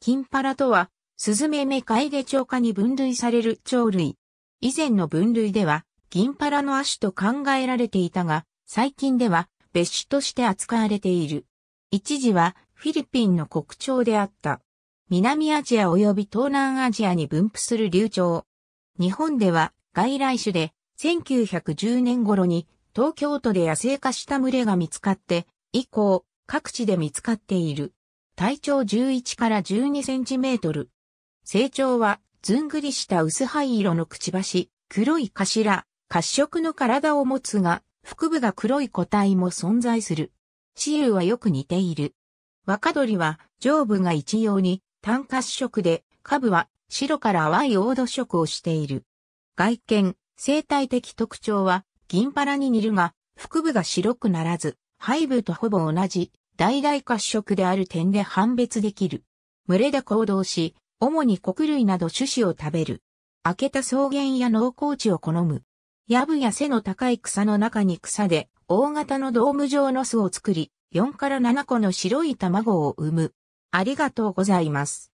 金パラとは、スズメメカエデウ科に分類される鳥類。以前の分類では、銀パラの亜種と考えられていたが、最近では別種として扱われている。一時はフィリピンの国鳥であった。南アジア及び東南アジアに分布する流鳥。日本では外来種で、1910年頃に東京都で野生化した群れが見つかって、以降、各地で見つかっている。体長11から12センチメートル。成長は、ずんぐりした薄灰色のくちばし、黒い頭、褐色の体を持つが、腹部が黒い個体も存在する。雌雄はよく似ている。若鳥は上部が一様に単褐色で、下部は白から淡い黄土色をしている。外見、生態的特徴は銀パラに似るが、腹部が白くならず、背部とほぼ同じ大々褐色である点で判別できる。群れで行動し、主に穀類など種子を食べる。開けた草原や農耕地を好む。ヤブや背の高い草の中に草で、大型のドーム状の巣を作り、4から7個の白い卵を産む。ありがとうございます。